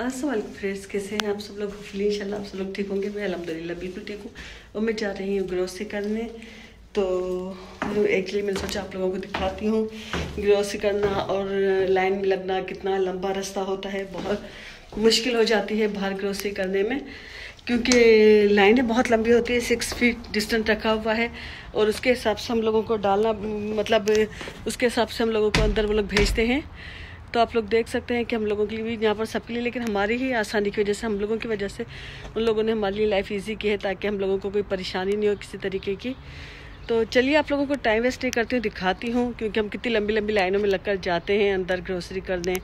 असल फ्रेंड्स कैसे हैं आप सब लोग होपफुली इंशाल्लाह आप सब लोग ठीक होंगे मैं अलहमदिल्ला बिल्कुल ठीक हूँ और मैं जा रही हूँ ग्रोसरी करने तो एक्चुअली मैंने सोचा आप लोगों को दिखाती हूँ ग्रोसरी करना और लाइन में लगना कितना लंबा रास्ता होता है बहुत मुश्किल हो जाती है बाहर ग्रोसरी करने में क्योंकि लाइनें बहुत लंबी होती है सिक्स फीट डिस्टेंस रखा हुआ है और उसके हिसाब से हम लोगों को डालना मतलब उसके हिसाब से हम लोगों को अंदर वो लोग भेजते हैं तो आप लोग देख सकते हैं कि हम लोगों के लिए भी यहाँ पर सबके लिए लेकिन हमारी ही आसानी की वजह से हम लोगों की वजह से उन लोगों ने हमारे लिए लाइफ ईजी की है ताकि हम लोगों को कोई परेशानी नहीं हो किसी तरीके की तो चलिए आप लोगों को टाइम वेस्ट नहीं करती हूँ दिखाती हूँ क्योंकि हम कितनी लंबी लंबी लाइनों में लगकर जाते हैं अंदर ग्रोसरी करने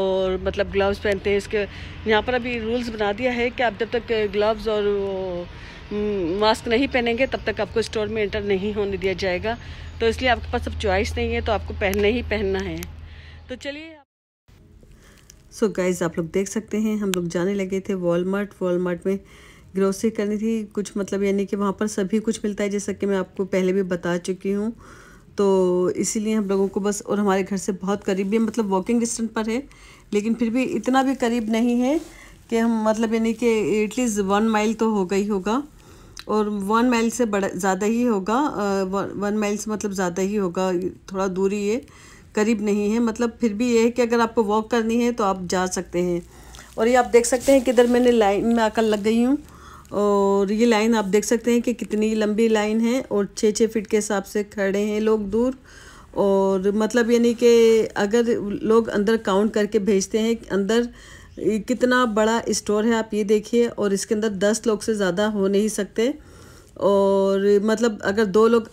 और मतलब ग्लव्स पहनते हैं इसके यहाँ पर अभी रूल्स बना दिया है कि आप जब तक ग्लव्स और मास्क हम्म, नहीं पहनेंगे तब तक आपको स्टोर में एंटर नहीं होने दिया जाएगा तो इसलिए आपके पास अब चॉइस नहीं है तो आपको पहनना ही पहनना है तो चलिए सो so गाइज़ आप लोग देख सकते हैं हम लोग जाने लगे थे वॉलमार्ट वॉलमार्ट में ग्रोसरी करनी थी कुछ मतलब यानी कि वहाँ पर सभी कुछ मिलता है जैसा कि मैं आपको पहले भी बता चुकी हूँ तो इसीलिए हम लोगों को बस और हमारे घर से बहुत करीब भी मतलब वॉकिंग डिस्टेंस पर है लेकिन फिर भी इतना भी करीब नहीं है कि हम मतलब यानी कि एटलीस्ट वन माइल तो होगा ही होगा और वन माइल से बड़ा ज़्यादा ही होगा वन माइल से मतलब ज़्यादा ही होगा थोड़ा दूरी है करीब नहीं है मतलब फिर भी ये है कि अगर आपको वॉक करनी है तो आप जा सकते हैं और ये आप देख सकते हैं किधर मैंने लाइन में आकर लग गई हूँ और ये लाइन आप देख सकते हैं कि कितनी लंबी लाइन है और छः छः फिट के हिसाब से खड़े हैं लोग दूर और मतलब यानी कि अगर लोग अंदर काउंट करके भेजते हैं अंदर कितना बड़ा स्टोर है आप ये देखिए और इसके अंदर दस लोग से ज़्यादा हो नहीं सकते और मतलब अगर दो लोग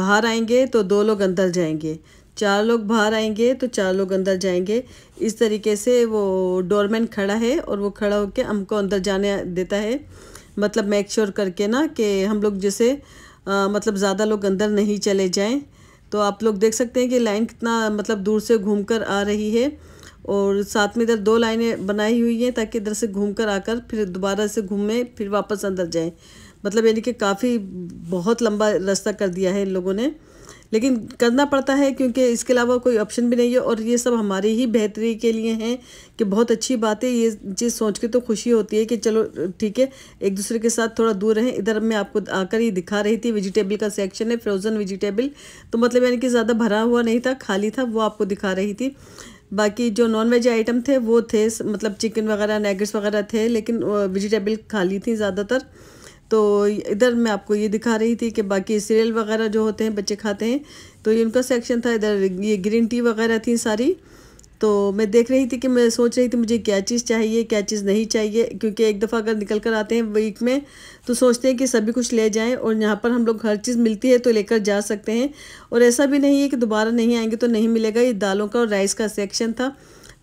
बाहर आएंगे तो दो लोग अंदर जाएंगे चार लोग बाहर आएंगे तो चार लोग अंदर जाएंगे इस तरीके से वो डोरमैन खड़ा है और वो खड़ा होकर हमको अंदर जाने देता है मतलब मेक श्योर करके ना कि हम लोग जैसे मतलब ज़्यादा लोग अंदर नहीं चले जाएं तो आप लोग देख सकते हैं कि लाइन कितना मतलब दूर से घूम कर आ रही है और साथ में इधर दो लाइनें बनाई हुई हैं ताकि इधर से घूम कर आकर फिर दोबारा से घूमें फिर वापस अंदर जाएँ मतलब यानी कि काफ़ी बहुत लंबा रास्ता कर दिया है इन लोगों ने लेकिन करना पड़ता है क्योंकि इसके अलावा कोई ऑप्शन भी नहीं है और ये सब हमारी ही बेहतरी के लिए हैं कि बहुत अच्छी बात है ये चीज़ सोच के तो खुशी होती है कि चलो ठीक है एक दूसरे के साथ थोड़ा दूर रहें इधर मैं आपको आकर ये दिखा रही थी वेजिटेबल का सेक्शन है फ्रोज़न वेजिटेबल तो मतलब यानी कि ज़्यादा भरा हुआ नहीं था खाली था वो आपको दिखा रही थी बाकी जो नॉन वेज आइटम थे वो थे मतलब चिकन वगैरह नेगेट्स वगैरह थे लेकिन वेजिटेबल खाली थी ज़्यादातर तो इधर मैं आपको ये दिखा रही थी कि बाकी सीरियल वगैरह जो होते हैं बच्चे खाते हैं तो ये उनका सेक्शन था इधर ये ग्रीन टी वगैरह थी सारी तो मैं देख रही थी कि मैं सोच रही थी मुझे क्या चीज़ चाहिए क्या चीज़ नहीं चाहिए क्योंकि एक दफ़ा अगर निकल कर आते हैं वीक में तो सोचते हैं कि सभी कुछ ले जाएं और यहाँ पर हम लोग हर चीज़ मिलती है तो लेकर जा सकते हैं और ऐसा भी नहीं है कि दोबारा नहीं आएंगे तो नहीं मिलेगा ये दालों का और राइस का सेक्शन था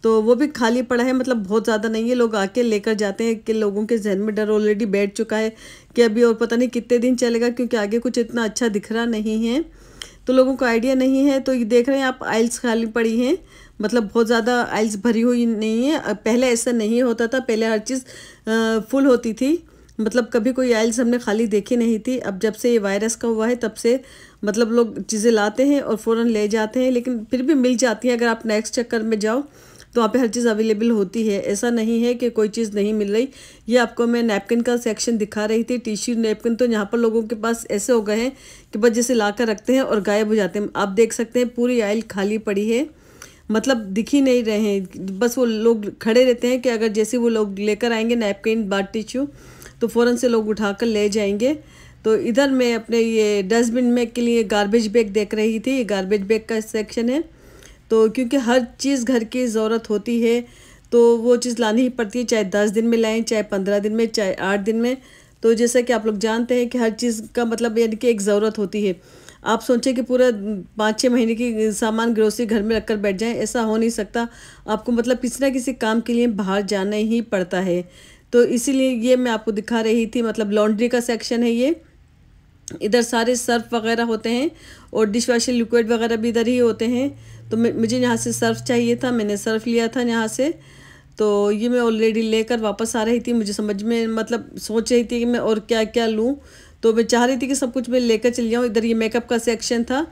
तो वो भी खाली पड़ा है मतलब बहुत ज़्यादा नहीं है लोग आके लेकर जाते हैं कि लोगों के जहन में डर ऑलरेडी बैठ चुका है कि अभी और पता नहीं कितने दिन चलेगा क्योंकि आगे कुछ इतना अच्छा दिख रहा नहीं है तो लोगों को आइडिया नहीं है तो ये देख रहे हैं आप आइल्स खाली पड़ी हैं मतलब बहुत ज़्यादा आइल्स भरी हुई नहीं है पहले ऐसा नहीं होता था पहले हर चीज़ फुल होती थी मतलब कभी कोई आइल्स हमने खाली देखी नहीं थी अब जब से ये वायरस का हुआ है तब से मतलब लोग चीज़ें लाते हैं और फ़ौरन ले जाते हैं लेकिन फिर भी मिल जाती हैं अगर आप नेक्स्ट चक्कर में जाओ तो वहाँ पे हर चीज़ अवेलेबल होती है ऐसा नहीं है कि कोई चीज़ नहीं मिल रही ये आपको मैं नैपकिन का सेक्शन दिखा रही थी टिश्यू नैपकिन तो यहाँ पर लोगों के पास ऐसे हो गए हैं कि बस जैसे ला कर रखते हैं और गायब हो जाते हैं आप देख सकते हैं पूरी आयल खाली पड़ी है मतलब दिख ही नहीं रहे हैं बस वो लोग खड़े रहते हैं कि अगर जैसे वो लोग लेकर आएंगे नैपकिन बाट टिश्यू तो फ़ौर से लोग उठा कर ले जाएंगे तो इधर मैं अपने ये डस्टबिन में के लिए गारबेज बैग देख रही थी ये गारबेज बैग का सेक्शन है तो क्योंकि हर चीज़ घर की ज़रूरत होती है तो वो चीज़ लानी ही पड़ती है चाहे दस दिन में लाएँ चाहे पंद्रह दिन में चाहे आठ दिन में तो जैसा कि आप लोग जानते हैं कि हर चीज़ का मतलब यानी कि एक ज़रूरत होती है आप सोचें कि पूरा पाँच छः महीने की सामान ग्रोसरी घर में रखकर बैठ जाएं ऐसा हो नहीं सकता आपको मतलब किसी ना किसी काम के लिए बाहर जाना ही पड़ता है तो इसीलिए ये मैं आपको दिखा रही थी मतलब लॉन्ड्री का सेक्शन है ये इधर सारे सर्फ वगैरह होते हैं और डिश वाशिंग लिक्विड वगैरह भी इधर ही होते हैं तो मुझे यहाँ से सर्फ चाहिए था मैंने सर्फ लिया था यहाँ से तो ये मैं ऑलरेडी लेकर वापस आ रही थी मुझे समझ में मतलब सोच रही थी कि मैं और क्या क्या लूँ तो मैं चाह रही थी कि सब कुछ मैं लेकर चली जाऊँ इधर ये मेकअप का सेक्शन था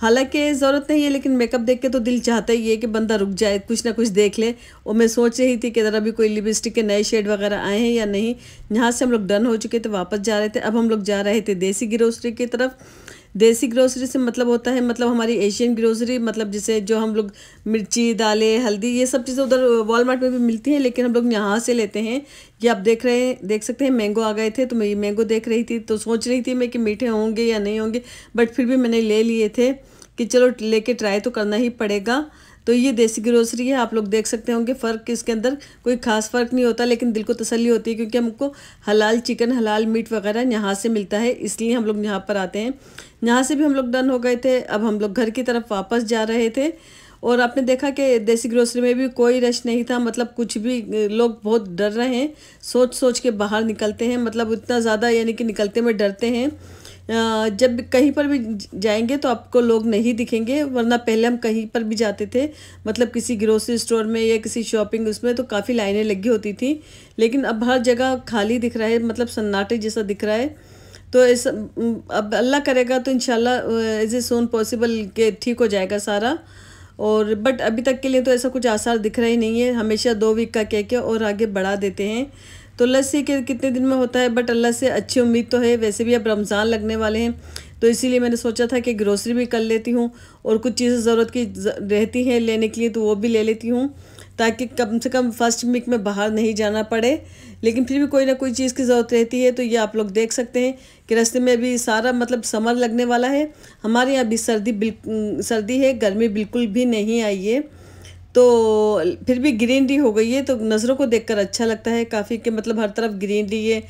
हालांकि ज़रूरत नहीं है लेकिन मेकअप देख के तो दिल चाहता ही है कि बंदा रुक जाए कुछ ना कुछ देख ले और मैं सोच रही थी कि ज़रा अभी कोई लिपस्टिक के नए शेड वगैरह आए हैं या नहीं यहाँ से हम लोग डन हो चुके थे वापस जा रहे थे अब हम लोग जा रहे थे देसी ग्रोसरी की तरफ देसी ग्रोसरी से मतलब होता है मतलब हमारी एशियन ग्रोसरी मतलब जिसे जो हम लोग मिर्ची दालें हल्दी ये सब चीज़ें उधर वॉलमार्ट में भी मिलती हैं लेकिन हम लोग यहाँ से लेते हैं ये आप देख रहे हैं देख सकते हैं मैंगो आ गए थे तो मैं ये मैंगो देख रही थी तो सोच रही थी मैं कि मीठे होंगे या नहीं होंगे बट फिर भी मैंने ले लिए थे कि चलो लेके ट्राई तो करना ही पड़ेगा तो ये देसी ग्रोसरी है आप लोग देख सकते होंगे फ़र्क इसके अंदर कोई ख़ास फ़र्क नहीं होता लेकिन दिल को तसल्ली होती है क्योंकि हमको हलाल चिकन हलाल मीट वगैरह यहाँ से मिलता है इसलिए हम लोग यहाँ पर आते हैं यहाँ से भी हम लोग डन हो गए थे अब हम लोग घर की तरफ वापस जा रहे थे और आपने देखा कि देसी ग्रोसरी में भी कोई रश नहीं था मतलब कुछ भी लोग बहुत डर रहे हैं सोच सोच के बाहर निकलते हैं मतलब इतना ज़्यादा यानी कि निकलते में डरते हैं जब कहीं पर भी जाएंगे तो आपको लोग नहीं दिखेंगे वरना पहले हम कहीं पर भी जाते थे मतलब किसी ग्रोसरी स्टोर में या किसी शॉपिंग उसमें तो काफ़ी लाइनें लगी होती थी लेकिन अब हर जगह खाली दिख रहा है मतलब सन्नाटे जैसा दिख रहा है तो इस अब अल्लाह करेगा तो in is a Son possible के ठीक हो जाएगा सारा और बट अभी तक के लिए तो ऐसा कुछ आसार दिख रहा ही नहीं है हमेशा दो वीक का कह के और आगे बढ़ा देते हैं तो लस्सी के कितने दिन में होता है बट अल्लाह से अच्छी उम्मीद तो है वैसे भी अब रमज़ान लगने वाले हैं तो इसीलिए मैंने सोचा था कि ग्रोसरी भी कर लेती हूँ और कुछ चीज़ें ज़रूरत की रहती हैं लेने के लिए तो वो भी ले लेती हूँ ताकि कम से कम फर्स्ट वीक में बाहर नहीं जाना पड़े लेकिन फिर भी कोई ना कोई चीज़ की ज़रूरत रहती है तो ये आप लोग देख सकते हैं कि रास्ते में अभी सारा मतलब समर लगने वाला है हमारे यहाँ अभी सर्दी बिल्कुल सर्दी है गर्मी बिल्कुल भी नहीं आई है तो फिर भी ग्रीनरी हो गई है तो नज़रों को देखकर अच्छा लगता है काफ़ी कि मतलब हर तरफ ग्रीनरी है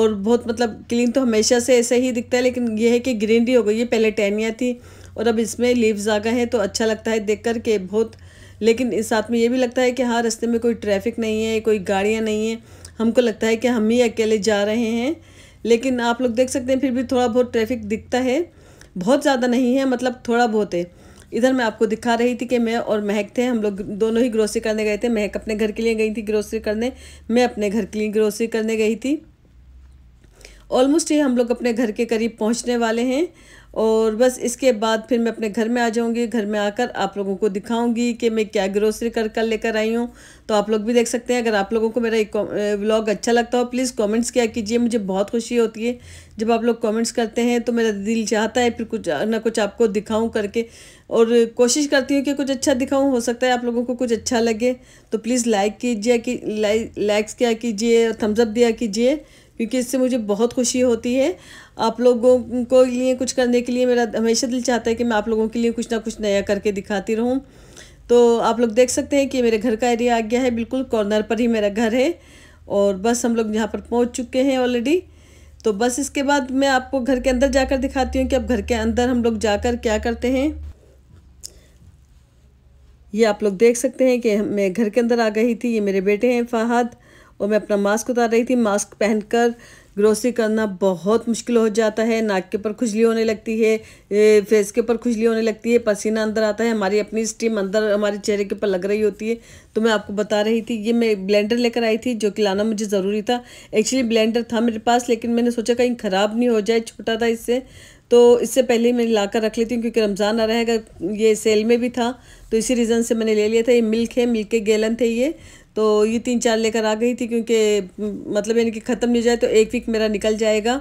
और बहुत मतलब क्लीन तो हमेशा से ऐसे ही दिखता है लेकिन यह है कि ग्रीनरी हो गई है पहले टहनिया थी और अब इसमें लीव्स आ गए हैं तो अच्छा लगता है देख कर के बहुत लेकिन इस साथ में ये भी लगता है कि हाँ रस्ते में कोई ट्रैफिक नहीं है कोई गाड़ियाँ नहीं है हमको लगता है कि हम ही अकेले जा रहे हैं लेकिन आप लोग देख सकते हैं फिर भी थोड़ा बहुत ट्रैफिक दिखता है बहुत ज़्यादा नहीं है मतलब थोड़ा बहुत है इधर मैं आपको दिखा रही थी कि मैं और महक थे हम लोग दोनों ही ग्रोसरी करने गए थे महक अपने घर के लिए गई थी ग्रोसरी करने मैं अपने घर के लिए ग्रोसरी करने गई थी ऑलमोस्ट ये हम लोग अपने घर के करीब पहुंचने वाले हैं और बस इसके बाद फिर मैं अपने घर में आ जाऊँगी घर में आकर आप लोगों को दिखाऊँगी कि मैं क्या ग्रोसरी कर कर लेकर आई हूँ तो आप लोग भी देख सकते हैं अगर आप लोगों को मेरा व्लॉग अच्छा लगता हो प्लीज़ कमेंट्स किया कीजिए मुझे बहुत खुशी होती है जब आप लोग कमेंट्स करते हैं तो मेरा दिल चाहता है फिर कुछ ना कुछ आपको दिखाऊँ करके और कोशिश करती हूँ कि कुछ अच्छा दिखाऊँ हो सकता है आप लोगों को कुछ अच्छा लगे तो प्लीज़ लाइक कीजिए कि लाइक्स क्या कीजिए और थम्सअप दिया कीजिए क्योंकि इससे मुझे बहुत खुशी होती है आप लोगों को लिए कुछ करने के लिए मेरा हमेशा दिल चाहता है कि मैं आप लोगों के लिए कुछ ना कुछ नया करके दिखाती रहूँ तो आप लोग देख सकते हैं कि मेरे घर का एरिया आ गया है बिल्कुल कॉर्नर पर ही मेरा घर है और बस हम लोग यहाँ पर पहुँच चुके हैं ऑलरेडी तो बस इसके बाद मैं आपको घर के अंदर जाकर दिखाती हूँ कि अब घर के अंदर हम लोग जाकर क्या करते हैं ये आप लोग देख सकते हैं कि मैं घर के अंदर आ गई थी ये मेरे बेटे हैं फाहद और मैं अपना मास्क उतार रही थी मास्क पहनकर ग्रोसरी करना बहुत मुश्किल हो जाता है नाक के ऊपर खुजली होने लगती है फेस के ऊपर खुजली होने लगती है पसीना अंदर आता है हमारी अपनी स्टीम अंदर हमारे चेहरे के ऊपर लग रही होती है तो मैं आपको बता रही थी ये मैं ब्लेंडर लेकर आई थी जो कि लाना मुझे ज़रूरी था एक्चुअली ब्लेंडर था मेरे पास लेकिन मैंने सोचा कहीं ख़राब नहीं हो जाए छोटा था इससे तो इससे पहले मैं ला कर रख लेती हूँ क्योंकि रमज़ान आ रहा है अगर ये सेल में भी था तो इसी रीज़न से मैंने ले लिया था ये मिल्क है मिल्क के गैलन थे ये तो ये तीन चार लेकर आ गई थी क्योंकि मतलब यानी कि ख़त्म नहीं जाए तो एक वीक मेरा निकल जाएगा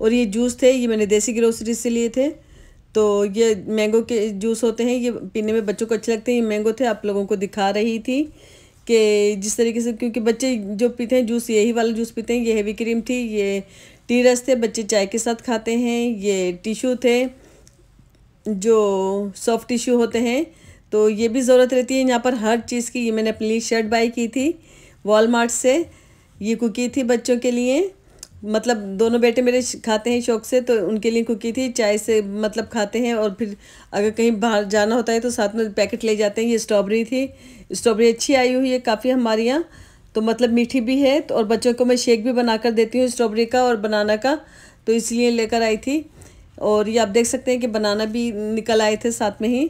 और ये जूस थे ये मैंने देसी ग्रोसरी से लिए थे तो ये मैंगो के जूस होते हैं ये पीने में बच्चों को अच्छे लगते हैं ये मैंगो थे आप लोगों को दिखा रही थी कि जिस तरीके से क्योंकि बच्चे जो पीते हैं जूस यही वाला जूस पीते हैं ये हेवी क्रीम थी ये टी रस थे बच्चे चाय के साथ खाते हैं ये टिशू थे जो सॉफ्ट टिशू होते हैं तो ये भी ज़रूरत रहती है यहाँ पर हर चीज़ की ये मैंने अपने लिए शर्ट बाई की थी वॉलमार्ट से ये कुकी थी बच्चों के लिए मतलब दोनों बेटे मेरे खाते हैं शौक से तो उनके लिए कुकी थी चाय से मतलब खाते हैं और फिर अगर कहीं बाहर जाना होता है तो साथ में पैकेट ले जाते हैं ये स्ट्रॉबेरी थी स्ट्रॉबेरी अच्छी आई हुई है काफ़ी हमारे यहाँ तो मतलब मीठी भी है तो और बच्चों को मैं शेक भी बना कर देती हूँ स्ट्रॉबेरी का और बनाना का तो इसलिए लेकर आई थी और ये आप देख सकते हैं कि बनाना भी निकल आए थे साथ में ही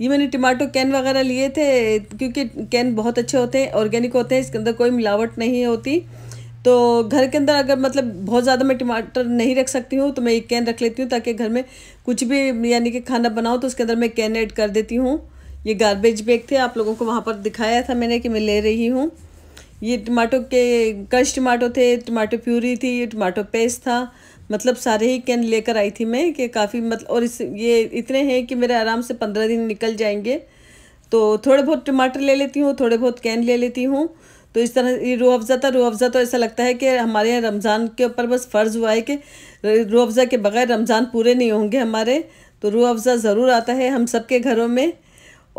ये मैंने टमाटो कैन वगैरह लिए थे क्योंकि कैन बहुत अच्छे होते हैं ऑर्गेनिक होते हैं इसके अंदर कोई मिलावट नहीं होती तो घर के अंदर अगर मतलब बहुत ज़्यादा मैं टमाटर नहीं रख सकती हूँ तो मैं एक कैन रख लेती हूँ ताकि घर में कुछ भी यानी कि खाना बनाओ तो उसके अंदर मैं कैन ऐड कर देती हूँ ये गार्बेज बैग थे आप लोगों को वहाँ पर दिखाया था मैंने कि मैं ले रही हूँ ये टमाटो के कश टमाटो थे टमाटो प्यूरी थी ये टमाटो पेस्ट था मतलब सारे ही कैन लेकर आई थी मैं कि काफ़ी मतलब और इस ये इतने हैं कि मेरे आराम से पंद्रह दिन निकल जाएंगे तो थोड़े बहुत टमाटर ले लेती हूँ थोड़े बहुत कैन ले लेती हूँ तो इस तरह ये रो अफ़ज़ा था रो अफ़ज़ा तो ऐसा लगता है कि हमारे यहाँ रमज़ान के ऊपर बस फ़र्ज़ हुआ है कि रो अफ़ज़ा के बगैर रमज़ान पूरे नहीं होंगे हमारे तो रो अफ़ज़ा ज़रूर आता है हम सब के घरों में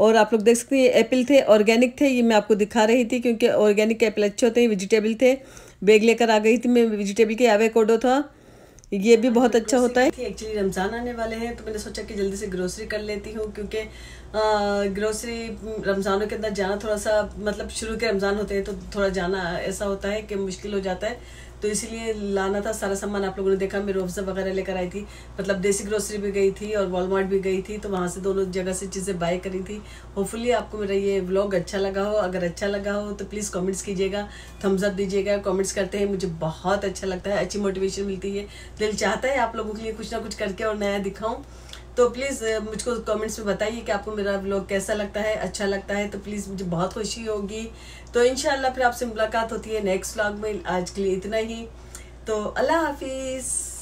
और आप लोग देख सकते हैं ये एप्पल थे ऑर्गेनिक थे ये मैं आपको दिखा रही थी क्योंकि ऑर्गेनिक एप्पल अच्छे होते हैं वेजिटेबल थे बैग लेकर आ गई थी मैं वेजिटेबल के आवे कोडो था ये भी बहुत अच्छा होता है एक्चुअली रमज़ान आने वाले हैं तो मैंने सोचा कि जल्दी से ग्रोसरी कर लेती हूँ क्योंकि ग्रोसरी हम्म, रमज़ानों के अंदर जाना थोड़ा सा मतलब शुरू के रमज़ान होते हैं तो थोड़ा जाना ऐसा होता है कि मुश्किल हो जाता है तो इसीलिए लाना था सारा सामान आप लोगों ने देखा मैं रोफजा वगैरह लेकर आई थी मतलब देसी ग्रोसरी भी गई थी और वॉलमार्ट भी गई थी तो वहाँ से दोनों जगह से चीज़ें बाय करी थी होपफुली आपको मेरा ये ब्लॉग अच्छा लगा हो अगर अच्छा लगा हो तो प्लीज़ कॉमेंट्स कीजिएगा थम्स अप दीजिएगा कॉमेंट्स करते हैं मुझे बहुत अच्छा लगता है अच्छी मोटिवेशन मिलती है दिल चाहता है आप लोगों के लिए कुछ ना कुछ करके और नया दिखाऊँ तो प्लीज़ मुझको कमेंट्स में बताइए कि आपको मेरा ब्लॉग कैसा लगता है अच्छा लगता है तो प्लीज़ मुझे बहुत खुशी होगी तो इन फिर आपसे मुलाकात होती है नेक्स्ट ब्लॉग में आज के लिए इतना ही तो अल्लाह हाफिज़